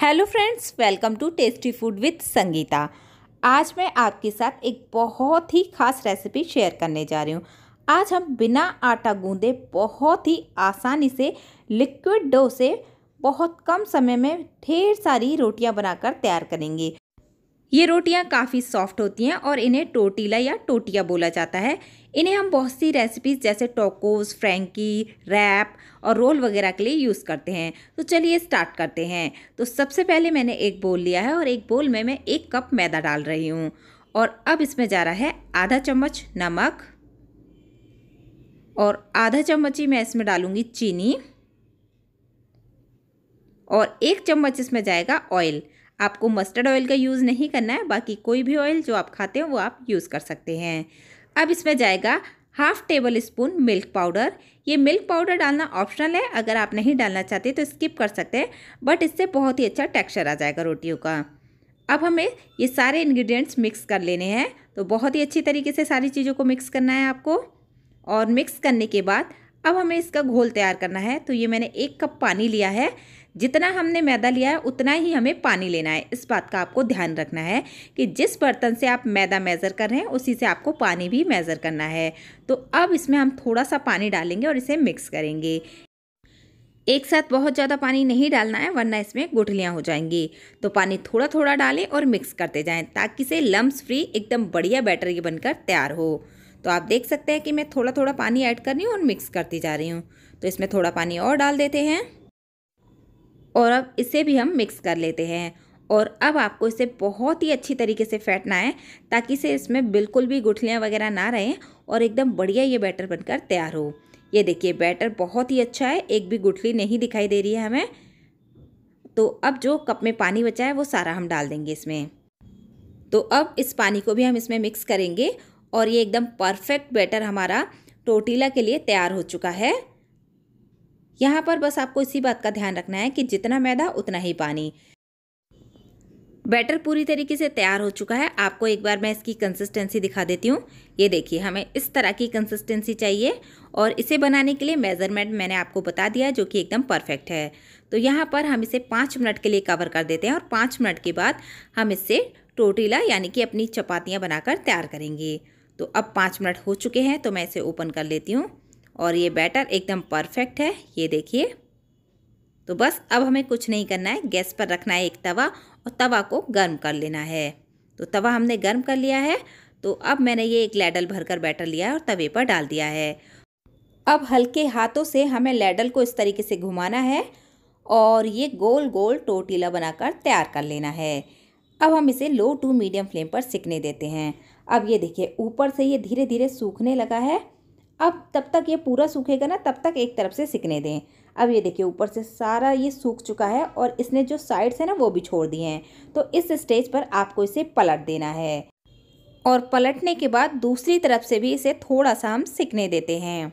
hello friends welcome to tasty food with Sangeeta आज मैं आपके साथ एक बहुत ही खास रेसिपी शेयर करने जा रही हूँ आज हम बिना आटा गूंदे बहुत ही आसानी से लिक्विड डो से बहुत कम समय में ढेर सारी रोटियाँ बनाकर तैयार करेंगे ये रोटियाँ काफ़ी सॉफ्ट होती हैं और इन्हें टोटीला या टोटिया बोला जाता है इन्हें हम बहुत सी रेसिपीज़ जैसे टोकोस फ्रेंकी रैप और रोल वगैरह के लिए यूज़ करते हैं तो चलिए स्टार्ट करते हैं तो सबसे पहले मैंने एक बोल लिया है और एक बोल में मैं एक कप मैदा डाल रही हूँ और अब इसमें जा रहा है आधा चम्मच नमक और आधा चम्मच ही मैं इसमें डालूँगी चीनी और एक चम्मच इसमें जाएगा ऑयल आपको मस्टर्ड ऑयल का यूज़ नहीं करना है बाकी कोई भी ऑयल जो आप खाते हो वो आप यूज़ कर सकते हैं अब इसमें जाएगा half tablespoon milk powder ये मिल्क पाउडर डालना ऑप्शनल है अगर आप नहीं डालना चाहते तो स्किप कर सकते हैं बट इससे बहुत ही अच्छा टेक्सचर आ जाएगा रोटियों का अब हमें ये सारे इंग्रेडिएंट्स मिक्स कर लेने हैं तो बहुत ही अच्छी तरीके से सारी चीज़ों को मिक्स करना है आपको और मिक्स करने के बाद अब हमें इसका घोल तैयार करना है तो ये मैंने एक कप पानी लिया है जितना हमने मैदा लिया है उतना ही हमें पानी लेना है इस बात का आपको ध्यान रखना है कि जिस बर्तन से आप मैदा मेज़र कर रहे हैं उसी से आपको पानी भी मेज़र करना है तो अब इसमें हम थोड़ा सा पानी डालेंगे और इसे मिक्स करेंगे एक साथ बहुत ज़्यादा पानी नहीं डालना है वरना इसमें गुठलियाँ हो जाएंगी तो पानी थोड़ा थोड़ा डालें और मिक्स करते जाएं ताकि इसे लम्स फ्री एकदम बढ़िया बैटर ये बनकर तैयार हो तो आप देख सकते हैं कि मैं थोड़ा थोड़ा पानी ऐड कर रही हूँ और मिक्स करती जा रही हूँ तो इसमें थोड़ा पानी और डाल देते हैं और अब इसे भी हम मिक्स कर लेते हैं और अब आपको इसे बहुत ही अच्छी तरीके से फेंटना है ताकि इसे इसमें बिल्कुल भी गुठलियाँ वगैरह ना रहें और एकदम बढ़िया ये बैटर बनकर तैयार हो ये देखिए बैटर बहुत ही अच्छा है एक भी गुठली नहीं दिखाई दे रही है हमें तो अब जो कप में पानी बचा है वो सारा हम डाल देंगे इसमें तो अब इस पानी को भी हम इसमें मिक्स करेंगे और ये एकदम परफेक्ट बैटर हमारा टोटीला के लिए तैयार हो चुका है यहाँ पर बस आपको इसी बात का ध्यान रखना है कि जितना मैदा उतना ही पानी बैटर पूरी तरीके से तैयार हो चुका है आपको एक बार मैं इसकी कंसिस्टेंसी दिखा देती हूँ ये देखिए हमें इस तरह की कंसिस्टेंसी चाहिए और इसे बनाने के लिए मेज़रमेंट मैंने आपको बता दिया जो कि एकदम परफेक्ट है तो यहाँ पर हम इसे पाँच मिनट के लिए कवर कर देते हैं और पाँच मिनट के बाद हम इससे टोटीला यानी कि अपनी चपातियाँ बनाकर तैयार करेंगे तो अब पाँच मिनट हो चुके हैं तो मैं इसे ओपन कर लेती हूँ और ये बैटर एकदम परफेक्ट है ये देखिए तो बस अब हमें कुछ नहीं करना है गैस पर रखना है एक तवा और तवा को गर्म कर लेना है तो तवा हमने गर्म कर लिया है तो अब मैंने ये एक लैडल भरकर बैटर लिया है और तवे पर डाल दिया है अब हल्के हाथों से हमें लैडल को इस तरीके से घुमाना है और ये गोल गोल टोटीला बनाकर तैयार कर लेना है अब हम इसे लो टू मीडियम फ्लेम पर सिकने देते हैं अब ये देखिए ऊपर से ये धीरे धीरे सूखने लगा है अब तब तक ये पूरा सूखेगा ना तब तक एक तरफ से सिकने दें अब ये देखिए ऊपर से सारा ये सूख चुका है और इसने जो साइड्स हैं ना वो भी छोड़ दिए हैं तो इस स्टेज पर आपको इसे पलट देना है और पलटने के बाद दूसरी तरफ से भी इसे थोड़ा सा हम सिकने देते हैं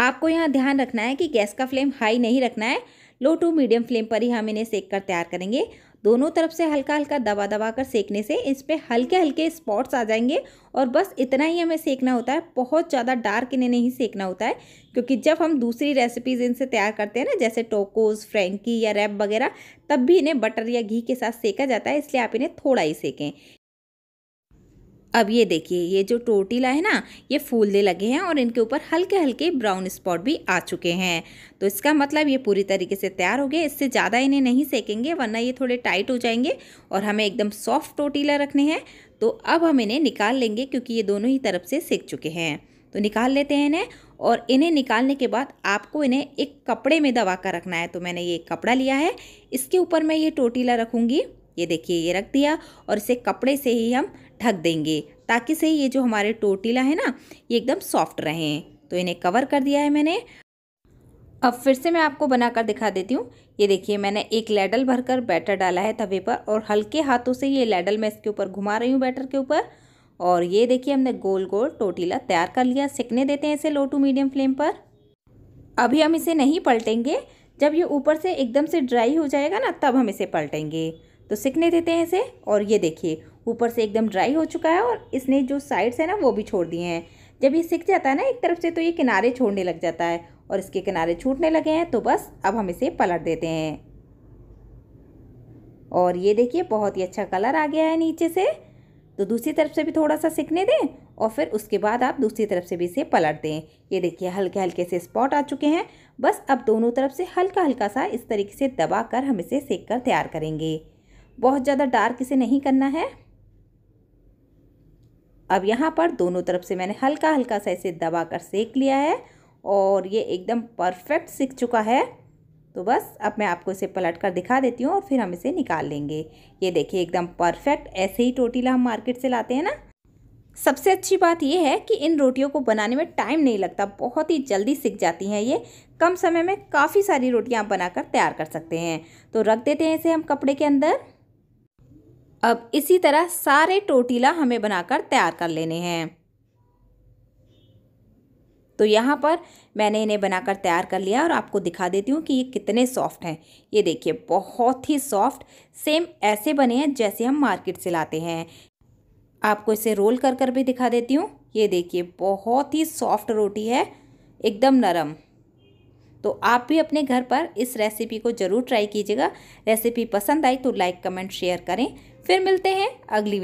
आपको यहाँ ध्यान रखना है कि गैस का फ्लेम हाई नहीं रखना है लो टू मीडियम फ्लेम पर ही हम इन्हें सेक कर तैयार करेंगे दोनों तरफ से हल्का हल्का दबा दबा कर सेकने से इस पर हल्के हल्के स्पॉट्स आ जाएंगे और बस इतना ही हमें सेकना होता है बहुत ज़्यादा डार्क इन्हें नहीं सेकना होता है क्योंकि जब हम दूसरी रेसिपीज़ इनसे तैयार करते हैं ना जैसे टोकोज फ्रेंकी या रैप वगैरह तब भी इन्हें बटर या घी के साथ सेका जाता है इसलिए आप इन्हें थोड़ा ही सेकें अब ये देखिए ये जो टोटीला है ना ये फूलने लगे हैं और इनके ऊपर हल्के हल्के ब्राउन स्पॉट भी आ चुके हैं तो इसका मतलब ये पूरी तरीके से तैयार हो गए इससे ज़्यादा इन्हें नहीं सेकेंगे वरना ये थोड़े टाइट हो जाएंगे और हमें एकदम सॉफ्ट टोटीला रखने हैं तो अब हम इन्हें निकाल लेंगे क्योंकि ये दोनों ही तरफ से सेक चुके हैं तो निकाल लेते हैं इन्हें और इन्हें निकालने के बाद आपको इन्हें एक कपड़े में दबा कर रखना है तो मैंने ये कपड़ा लिया है इसके ऊपर मैं ये टोटीला रखूँगी ये देखिए ये रख दिया और इसे कपड़े से ही हम ढक देंगे ताकि से ये जो हमारे टोटीला है ना ये एकदम सॉफ्ट रहें तो इन्हें कवर कर दिया है मैंने अब फिर से मैं आपको बनाकर दिखा देती हूँ ये देखिए मैंने एक लेडल भरकर बैटर डाला है तवे पर और हल्के हाथों से ये लेडल मैं इसके ऊपर घुमा रही हूँ बैटर के ऊपर और ये देखिए हमने गोल गोल टोटीला तैयार कर लिया सिकने देते हैं इसे लो टू मीडियम फ्लेम पर अभी हम इसे नहीं पलटेंगे जब ये ऊपर से एकदम से ड्राई हो जाएगा ना तब हम इसे पलटेंगे तो सिकने देते हैं इसे और ये देखिए ऊपर से एकदम ड्राई हो चुका है और इसने जो साइड्स है ना वो भी छोड़ दिए हैं जब ये सिक जाता है ना एक तरफ से तो ये किनारे छोड़ने लग जाता है और इसके किनारे छूटने लगे हैं तो बस अब हम इसे पलट देते हैं और ये देखिए बहुत ही अच्छा कलर आ गया है नीचे से तो दूसरी तरफ से भी थोड़ा सा सिकने दें और फिर उसके बाद आप दूसरी तरफ से भी इसे पलट दें ये देखिए हल्के हल्के से स्पॉट आ चुके हैं बस अब दोनों तरफ से हल्का हल्का सा इस तरीके से दबा कर हम इसे सेक कर तैयार करेंगे बहुत ज़्यादा डार्क इसे नहीं करना है अब यहाँ पर दोनों तरफ से मैंने हल्का हल्का सा इसे दबा कर सेक लिया है और ये एकदम परफेक्ट सीख चुका है तो बस अब मैं आपको इसे पलट कर दिखा देती हूँ और फिर हम इसे निकाल लेंगे ये देखिए एकदम परफेक्ट ऐसे ही टोटीला हम मार्केट से लाते हैं ना सबसे अच्छी बात यह है कि इन रोटियों को बनाने में टाइम नहीं लगता बहुत ही जल्दी सीख जाती हैं ये कम समय में काफ़ी सारी रोटियाँ आप बनाकर तैयार कर सकते हैं तो रख देते हैं इसे हम कपड़े के अंदर अब इसी तरह सारे टोटीला हमें बनाकर तैयार कर लेने हैं तो यहाँ पर मैंने इन्हें बनाकर तैयार कर लिया और आपको दिखा देती हूँ कि ये कितने सॉफ्ट हैं ये देखिए बहुत ही सॉफ्ट सेम ऐसे बने हैं जैसे हम मार्केट से लाते हैं आपको इसे रोल कर कर भी दिखा देती हूँ ये देखिए बहुत ही सॉफ्ट रोटी है एकदम नरम तो आप भी अपने घर पर इस रेसिपी को ज़रूर ट्राई कीजिएगा रेसिपी पसंद आई तो लाइक कमेंट शेयर करें फिर मिलते हैं अगली